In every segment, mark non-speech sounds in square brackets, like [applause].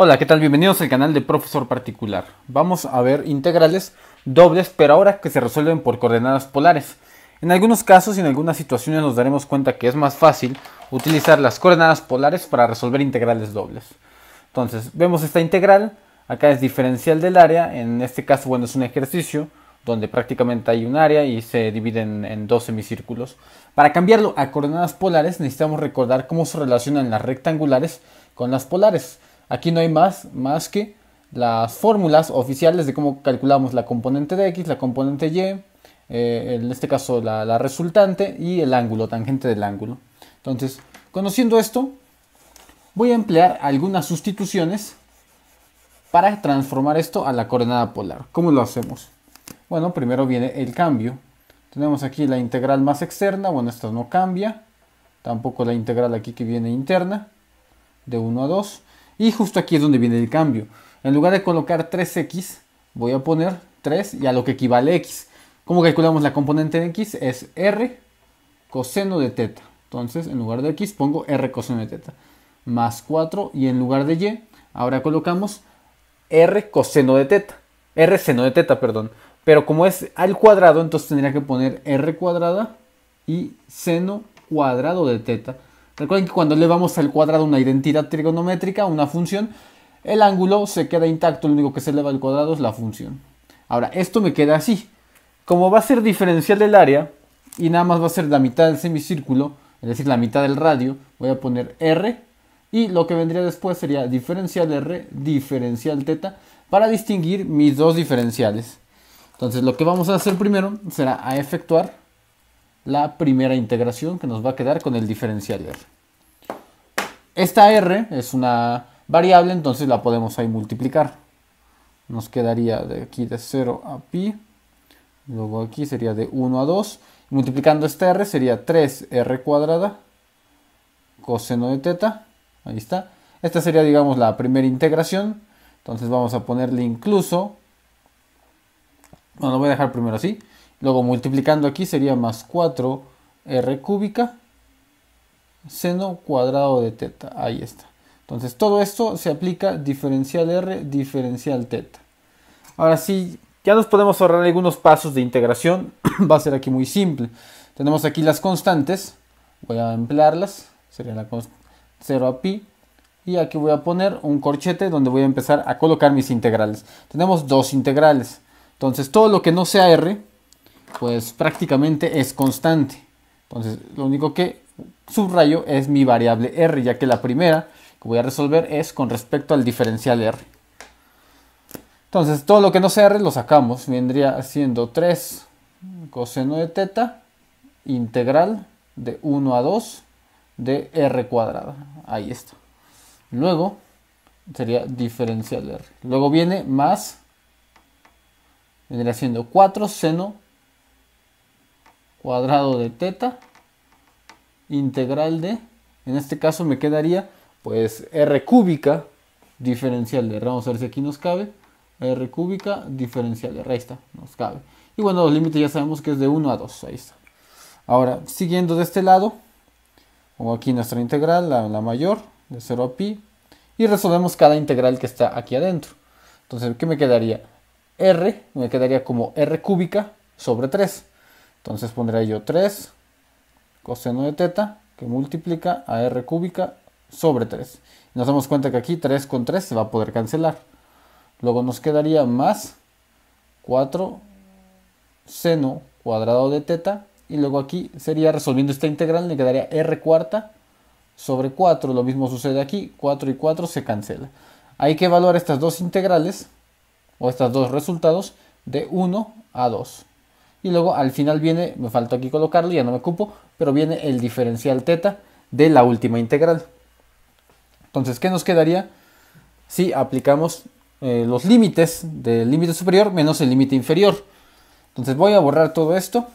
Hola, ¿qué tal? Bienvenidos al canal de Profesor Particular. Vamos a ver integrales dobles, pero ahora que se resuelven por coordenadas polares. En algunos casos y en algunas situaciones nos daremos cuenta que es más fácil utilizar las coordenadas polares para resolver integrales dobles. Entonces, vemos esta integral, acá es diferencial del área, en este caso, bueno, es un ejercicio donde prácticamente hay un área y se divide en, en dos semicírculos. Para cambiarlo a coordenadas polares necesitamos recordar cómo se relacionan las rectangulares con las polares. Aquí no hay más, más que las fórmulas oficiales de cómo calculamos la componente de x, la componente y, eh, en este caso la, la, resultante y el ángulo, tangente del ángulo. Entonces, conociendo esto, voy a emplear algunas sustituciones para transformar esto a la coordenada polar. ¿Cómo lo hacemos? Bueno, primero viene el cambio. Tenemos aquí la integral más externa, bueno, esta no cambia. Tampoco la integral aquí que viene interna, de 1 a 2. Y justo aquí es donde viene el cambio. En lugar de colocar 3x, voy a poner 3 y a lo que equivale x. ¿Cómo calculamos la componente de x? Es r coseno de teta. Entonces, en lugar de x pongo r coseno de teta. Más 4 y en lugar de y, ahora colocamos r coseno de teta. r seno de teta, perdón. Pero como es al cuadrado, entonces tendría que poner r cuadrada y seno cuadrado de teta Recuerden que cuando le vamos al cuadrado una identidad trigonométrica, una función, el ángulo se queda intacto, lo único que se eleva al cuadrado es la función. Ahora, esto me queda así. Como va a ser diferencial del área y nada más va a ser la mitad del semicírculo, es decir, la mitad del radio, voy a poner R y lo que vendría después sería diferencial R, diferencial teta, para distinguir mis dos diferenciales. Entonces lo que vamos a hacer primero será a efectuar la primera integración que nos va a quedar con el diferencial R. Esta R es una variable, entonces la podemos ahí multiplicar. Nos quedaría de aquí de 0 a pi, luego aquí sería de 1 a 2. Multiplicando esta R sería 3R cuadrada coseno de teta, ahí está. Esta sería, digamos, la primera integración. Entonces vamos a ponerle incluso, bueno, lo voy a dejar primero así Luego multiplicando aquí sería más 4r cúbica seno cuadrado de teta. Ahí está. Entonces todo esto se aplica diferencial r, diferencial teta. Ahora sí, ya nos podemos ahorrar algunos pasos de integración. [clears throat] Va a ser aquí muy simple. Tenemos aquí las constantes. Voy a emplearlas. Sería la 0 a pi. Y aquí voy a poner un corchete donde voy a empezar a colocar mis integrales. Tenemos dos integrales. Entonces todo lo que no sea r pues prácticamente es constante. Entonces, lo único que subrayo es mi variable r, ya que la primera que voy a resolver es con respecto al diferencial r. Entonces, todo lo que no sea r lo sacamos. Vendría siendo 3 coseno de teta integral de 1 a 2 de r cuadrada. Ahí está. Luego sería diferencial r. Luego viene más, vendría siendo 4 seno cuadrado de teta integral de, en este caso me quedaría pues r cúbica diferencial de vamos a ver si aquí nos cabe, r cúbica diferencial de r, ahí nos cabe. Y bueno, los límites ya sabemos que es de 1 a 2, ahí está. Ahora, siguiendo de este lado, pongo aquí nuestra integral, la, la mayor, de 0 a pi, y resolvemos cada integral que está aquí adentro. Entonces, ¿qué me quedaría? r me quedaría como r cúbica sobre 3. Entonces pondría yo 3 coseno de teta que multiplica a r cúbica sobre 3. Nos damos cuenta que aquí 3 con 3 se va a poder cancelar. Luego nos quedaría más 4 seno cuadrado de teta. Y luego aquí sería resolviendo esta integral, le quedaría r cuarta sobre 4. Lo mismo sucede aquí, 4 y 4 se cancela. Hay que evaluar estas dos integrales o estos dos resultados de 1 a 2. Y luego al final viene, me falta aquí colocarlo, ya no me ocupo pero viene el diferencial teta de la última integral. Entonces, ¿qué nos quedaría si aplicamos eh, los límites del límite superior menos el límite inferior? Entonces voy a borrar todo esto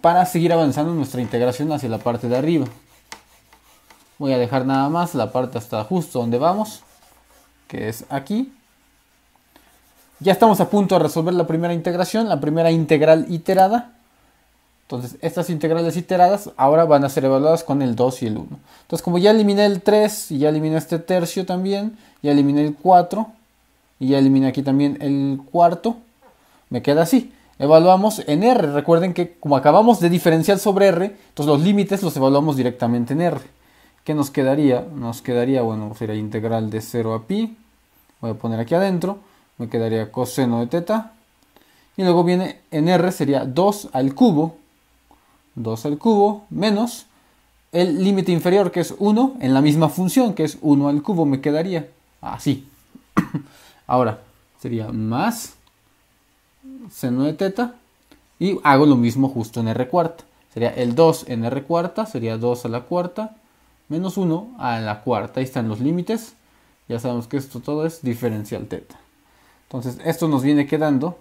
para seguir avanzando nuestra integración hacia la parte de arriba. Voy a dejar nada más la parte hasta justo donde vamos, que es aquí. Ya estamos a punto de resolver la primera integración, la primera integral iterada. Entonces, estas integrales iteradas ahora van a ser evaluadas con el 2 y el 1. Entonces, como ya eliminé el 3 y ya eliminé este tercio también, ya eliminé el 4 y ya eliminé aquí también el cuarto, me queda así. Evaluamos en R. Recuerden que como acabamos de diferenciar sobre R, entonces los límites los evaluamos directamente en R. ¿Qué nos quedaría? Nos quedaría, bueno, sería integral de 0 a pi. Voy a poner aquí adentro me quedaría coseno de teta. Y luego viene en R sería 2 al cubo, 2 al cubo menos el límite inferior que es 1 en la misma función que es 1 al cubo me quedaría así. [coughs] Ahora sería más seno de teta y hago lo mismo justo en R cuarta. Sería el 2 en R cuarta, sería 2 a la cuarta menos 1 a la cuarta. Ahí están los límites. Ya sabemos que esto todo es diferencial teta. Entonces esto nos viene quedando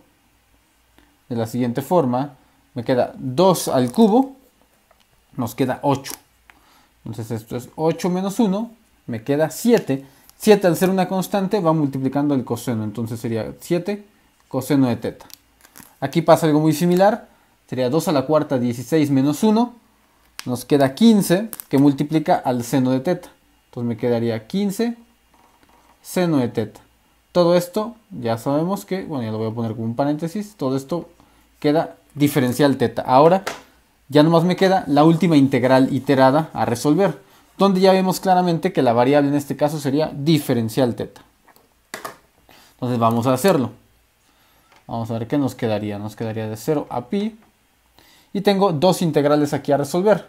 de la siguiente forma. Me queda 2 al cubo, nos queda 8. Entonces esto es 8 menos 1, me queda 7. 7 al ser una constante va multiplicando el coseno, entonces sería 7 coseno de teta. Aquí pasa algo muy similar, sería 2 a la cuarta 16 menos 1, nos queda 15 que multiplica al seno de teta. Entonces me quedaría 15 seno de teta. Todo esto, ya sabemos que, bueno, ya lo voy a poner como un paréntesis, todo esto queda diferencial teta. Ahora ya nomás me queda la última integral iterada a resolver, donde ya vemos claramente que la variable en este caso sería diferencial teta. Entonces vamos a hacerlo. Vamos a ver qué nos quedaría. Nos quedaría de 0 a pi. Y tengo dos integrales aquí a resolver.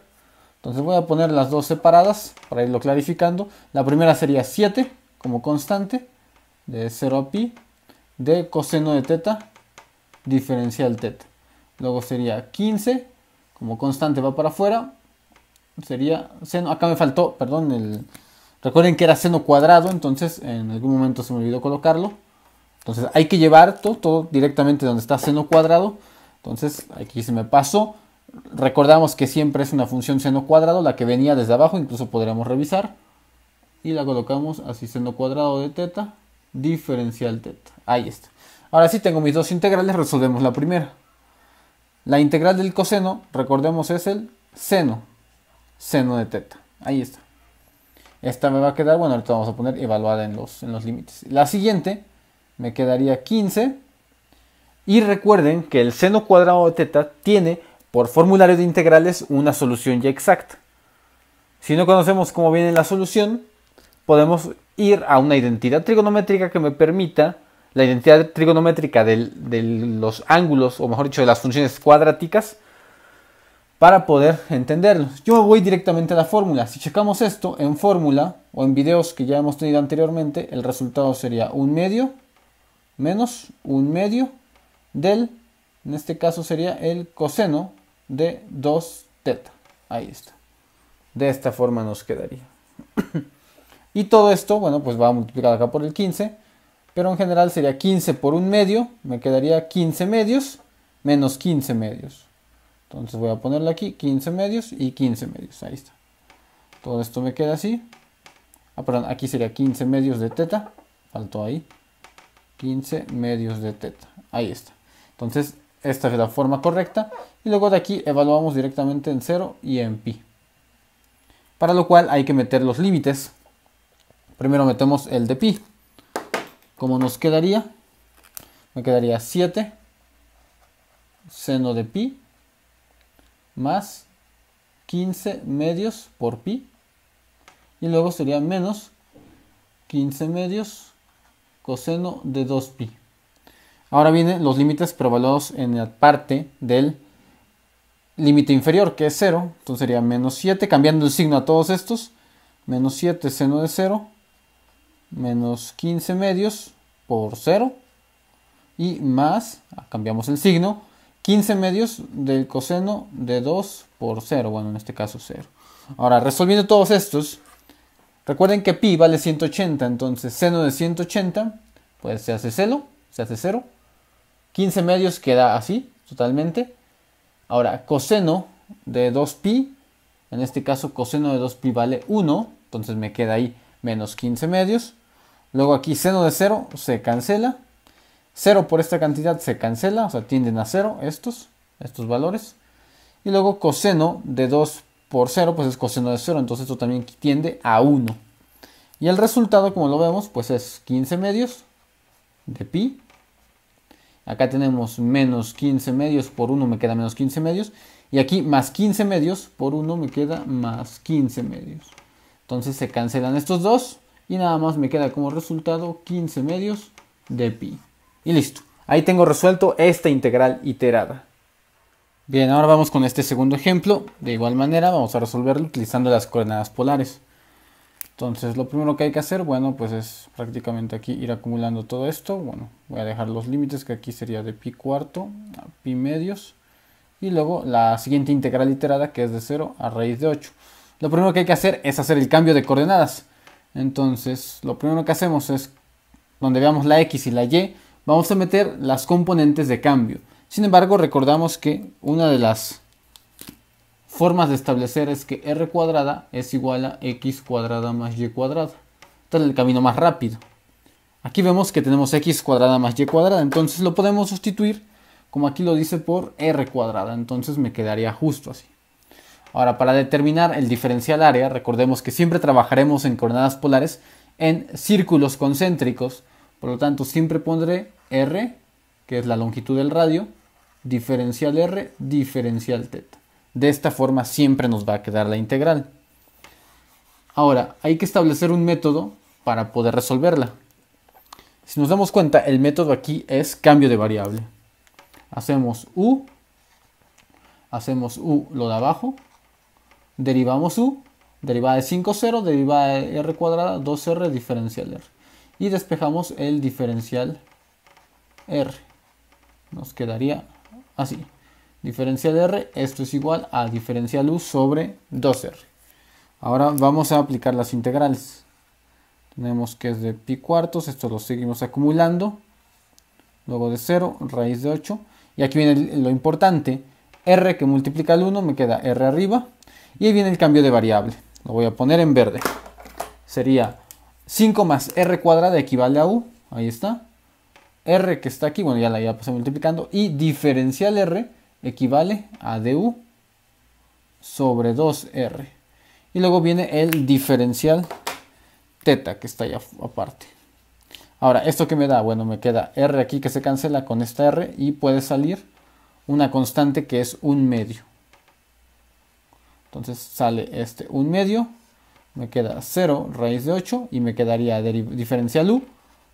Entonces voy a poner las dos separadas para irlo clarificando. La primera sería 7 como constante de 0 pi de coseno de teta diferencial teta. Luego sería 15, como constante va para afuera, sería seno, acá me faltó, perdón, el, recuerden que era seno cuadrado, entonces en algún momento se me olvidó colocarlo. Entonces hay que llevar todo, todo directamente donde está seno cuadrado, entonces aquí se me pasó. Recordamos que siempre es una función seno cuadrado, la que venía desde abajo, incluso podríamos revisar. Y la colocamos así seno cuadrado de teta diferencial teta. Ahí está. Ahora sí tengo mis dos integrales, resolvemos la primera. La integral del coseno, recordemos, es el seno. Seno de teta. Ahí está. Esta me va a quedar, bueno, ahorita vamos a poner evaluada en los, en los límites. La siguiente me quedaría 15. Y recuerden que el seno cuadrado de teta tiene, por formulario de integrales, una solución ya exacta. Si no conocemos cómo viene la solución, podemos ir a una identidad trigonométrica que me permita la identidad trigonométrica de los ángulos, o mejor dicho, de las funciones cuadráticas, para poder entenderlos. Yo voy directamente a la fórmula. Si checamos esto en fórmula o en videos que ya hemos tenido anteriormente, el resultado sería un medio menos un medio del, en este caso sería el coseno de 2 teta. Ahí está. De esta forma nos quedaría. [coughs] Y todo esto, bueno, pues va a multiplicar acá por el 15. Pero en general sería 15 por un medio. Me quedaría 15 medios menos 15 medios. Entonces voy a ponerle aquí 15 medios y 15 medios. Ahí está. Todo esto me queda así. Ah, perdón, aquí sería 15 medios de teta. Faltó ahí. 15 medios de teta. Ahí está. Entonces, esta es la forma correcta. Y luego de aquí evaluamos directamente en 0 y en pi. Para lo cual hay que meter los límites. Primero metemos el de pi. Como nos quedaría? Me quedaría 7 seno de pi más 15 medios por pi. Y luego sería menos 15 medios coseno de 2pi. Ahora vienen los límites prevaluados en la parte del límite inferior, que es 0. Entonces sería menos 7, cambiando el signo a todos estos. Menos 7 seno de 0 menos 15 medios por 0 y más, cambiamos el signo, 15 medios del coseno de 2 por 0, bueno en este caso 0. Ahora, resolviendo todos estos, recuerden que pi vale 180, entonces seno de 180, pues se hace 0, se hace 0. 15 medios queda así, totalmente. Ahora, coseno de 2pi, en este caso coseno de 2pi vale 1, entonces me queda ahí menos 15 medios. Luego aquí seno de 0 se cancela. 0 por esta cantidad se cancela, o sea, tienden a 0 estos, estos valores. Y luego coseno de 2 por 0, pues es coseno de 0, entonces esto también tiende a 1. Y el resultado, como lo vemos, pues es 15 medios de pi. Acá tenemos menos 15 medios por 1 me queda menos 15 medios. Y aquí más 15 medios por 1 me queda más 15 medios. Entonces se cancelan estos dos y nada más me queda como resultado 15 medios de pi. Y listo, ahí tengo resuelto esta integral iterada. Bien, ahora vamos con este segundo ejemplo. De igual manera vamos a resolverlo utilizando las coordenadas polares. Entonces lo primero que hay que hacer, bueno, pues es prácticamente aquí ir acumulando todo esto. Bueno, voy a dejar los límites que aquí sería de pi cuarto a pi medios. Y luego la siguiente integral iterada que es de 0 a raíz de 8. Lo primero que hay que hacer es hacer el cambio de coordenadas. Entonces, lo primero que hacemos es, donde veamos la X y la Y, vamos a meter las componentes de cambio. Sin embargo, recordamos que una de las formas de establecer es que R cuadrada es igual a X cuadrada más Y cuadrada. Este es el camino más rápido. Aquí vemos que tenemos X cuadrada más Y cuadrada, entonces lo podemos sustituir, como aquí lo dice, por R cuadrada. Entonces me quedaría justo así. Ahora, para determinar el diferencial área, recordemos que siempre trabajaremos en coordenadas polares en círculos concéntricos. Por lo tanto, siempre pondré R, que es la longitud del radio, diferencial R, diferencial teta. De esta forma siempre nos va a quedar la integral. Ahora, hay que establecer un método para poder resolverla. Si nos damos cuenta, el método aquí es cambio de variable. Hacemos U, hacemos U lo de abajo, derivamos u, derivada de 5, 0, derivada de r cuadrada, 2r, diferencial r. Y despejamos el diferencial r. Nos quedaría así. Diferencial r, esto es igual a diferencial u sobre 2r. Ahora vamos a aplicar las integrales. Tenemos que es de pi cuartos, esto lo seguimos acumulando. Luego de 0, raíz de 8. Y aquí viene lo importante. r que multiplica al 1 me queda r arriba y ahí viene el cambio de variable. Lo voy a poner en verde. Sería 5 más r cuadrada equivale a u. Ahí está. r que está aquí, bueno, ya la ya pasé multiplicando. Y diferencial r equivale a du sobre 2r. Y luego viene el diferencial teta que está ahí aparte. Ahora, ¿esto qué me da? Bueno, me queda r aquí que se cancela con esta r y puede salir una constante que es un medio. Entonces sale este 1 medio, me queda 0 raíz de 8 y me quedaría diferencial u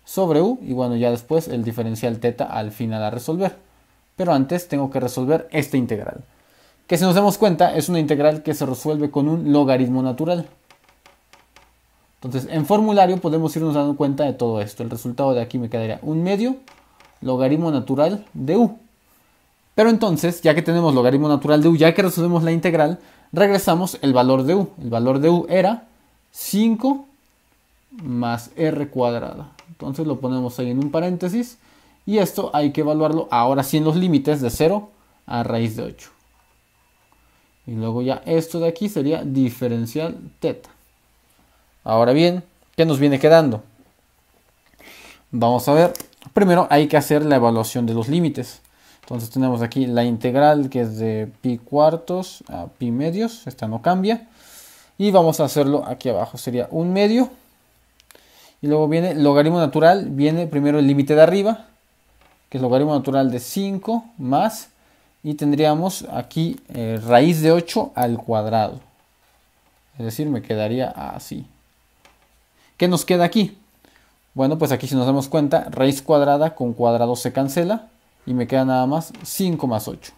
sobre u y bueno, ya después el diferencial teta al final a resolver. Pero antes tengo que resolver esta integral, que si nos damos cuenta es una integral que se resuelve con un logaritmo natural. Entonces en formulario podemos irnos dando cuenta de todo esto. El resultado de aquí me quedaría 1 medio logaritmo natural de u. Pero entonces, ya que tenemos logaritmo natural de u, ya que resolvemos la integral, regresamos el valor de u. El valor de u era 5 más r cuadrada. Entonces lo ponemos ahí en un paréntesis y esto hay que evaluarlo ahora sí en los límites de 0 a raíz de 8. Y luego ya esto de aquí sería diferencial teta. Ahora bien, ¿qué nos viene quedando? Vamos a ver. Primero hay que hacer la evaluación de los límites. Entonces tenemos aquí la integral que es de pi cuartos a pi medios, esta no cambia. Y vamos a hacerlo aquí abajo, sería un medio. Y luego viene logaritmo natural, viene primero el límite de arriba, que es logaritmo natural de 5 más, y tendríamos aquí eh, raíz de 8 al cuadrado. Es decir, me quedaría así. ¿Qué nos queda aquí? Bueno, pues aquí si nos damos cuenta, raíz cuadrada con cuadrado se cancela y me queda nada más 5 más 8.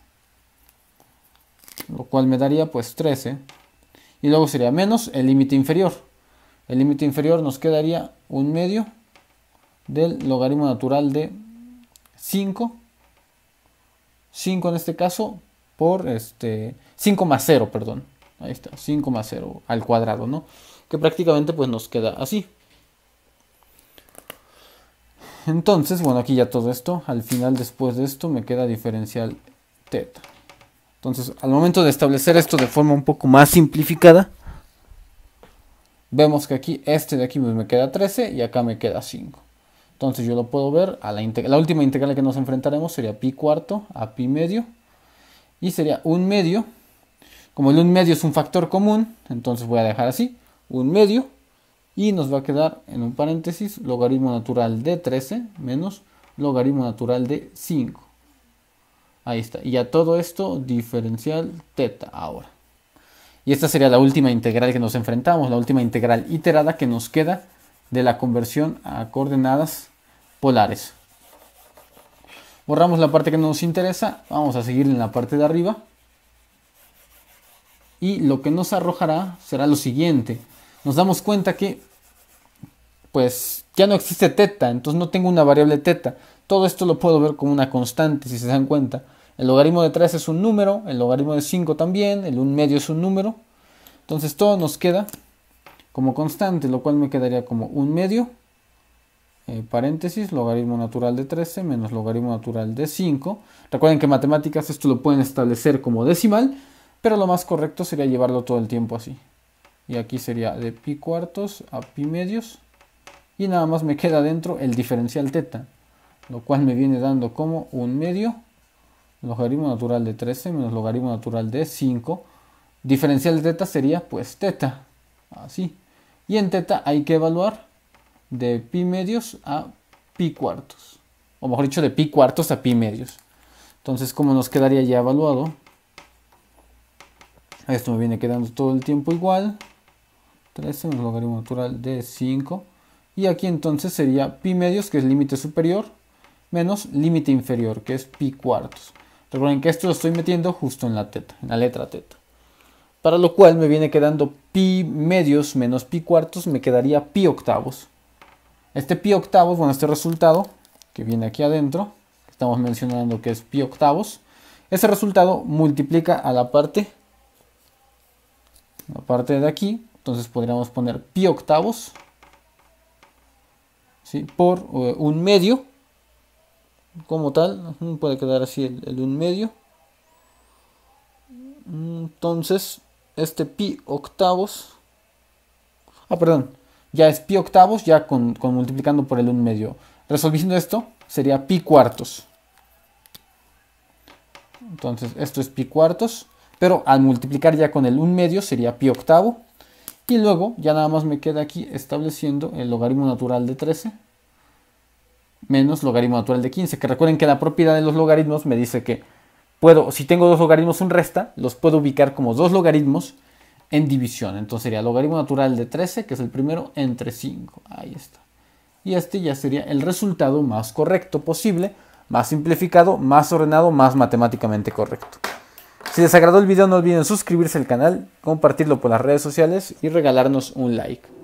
Lo cual me daría pues 13. Y luego sería menos el límite inferior. El límite inferior nos quedaría un medio del logaritmo natural de 5. 5 en este caso por este 5 más 0, perdón. Ahí está, 5 más 0 al cuadrado, ¿no? Que prácticamente pues nos queda así. Entonces, bueno, aquí ya todo esto, al final después de esto me queda diferencial teta. Entonces, al momento de establecer esto de forma un poco más simplificada, vemos que aquí, este de aquí pues, me queda 13 y acá me queda 5. Entonces yo lo puedo ver, a la, la última integral que nos enfrentaremos sería pi cuarto a pi medio. Y sería un medio, como el 1 medio es un factor común, entonces voy a dejar así, un medio y nos va a quedar en un paréntesis logaritmo natural de 13 menos logaritmo natural de 5. Ahí está. Y a todo esto diferencial teta ahora. Y esta sería la última integral que nos enfrentamos, la última integral iterada que nos queda de la conversión a coordenadas polares. Borramos la parte que nos interesa, vamos a seguir en la parte de arriba. Y lo que nos arrojará será lo siguiente nos damos cuenta que pues ya no existe teta, entonces no tengo una variable teta. Todo esto lo puedo ver como una constante, si se dan cuenta. El logaritmo de 3 es un número, el logaritmo de 5 también, el 1 medio es un número. Entonces todo nos queda como constante, lo cual me quedaría como 1 medio, eh, paréntesis, logaritmo natural de 13 menos logaritmo natural de 5. Recuerden que en matemáticas esto lo pueden establecer como decimal, pero lo más correcto sería llevarlo todo el tiempo así y aquí sería de pi cuartos a pi medios y nada más me queda dentro el diferencial teta lo cual me viene dando como un medio logaritmo natural de 13 menos logaritmo natural de 5 diferencial de teta sería pues teta así y en teta hay que evaluar de pi medios a pi cuartos o mejor dicho de pi cuartos a pi medios entonces como nos quedaría ya evaluado esto me viene quedando todo el tiempo igual 3 en el logaritmo natural de 5. Y aquí entonces sería pi medios, que es límite superior, menos límite inferior, que es pi cuartos. Recuerden que esto lo estoy metiendo justo en la teta, en la letra teta. Para lo cual me viene quedando pi medios menos pi cuartos, me quedaría pi octavos. Este pi octavos, bueno, este resultado que viene aquí adentro, estamos mencionando que es pi octavos, ese resultado multiplica a la parte, la parte de aquí, entonces podríamos poner pi octavos por eh, un medio, como tal, puede quedar así el, un medio. Entonces, este pi octavos, ah, perdón, ya es pi octavos, ya con, con multiplicando por el un medio. Resolviendo esto, sería pi cuartos. Entonces, esto es pi cuartos, pero al multiplicar ya con el un medio sería pi octavo. Y luego ya nada más me queda aquí estableciendo el logaritmo natural de 13 menos logaritmo natural de 15. Que recuerden que la propiedad de los logaritmos me dice que puedo, si tengo dos logaritmos un resta, los puedo ubicar como dos logaritmos en división. Entonces sería logaritmo natural de 13, que es el primero, entre 5. Ahí está. Y este ya sería el resultado más correcto posible, más simplificado, más ordenado, más matemáticamente correcto. Si les agradó el video no olviden suscribirse al canal, compartirlo por las redes sociales y regalarnos un like.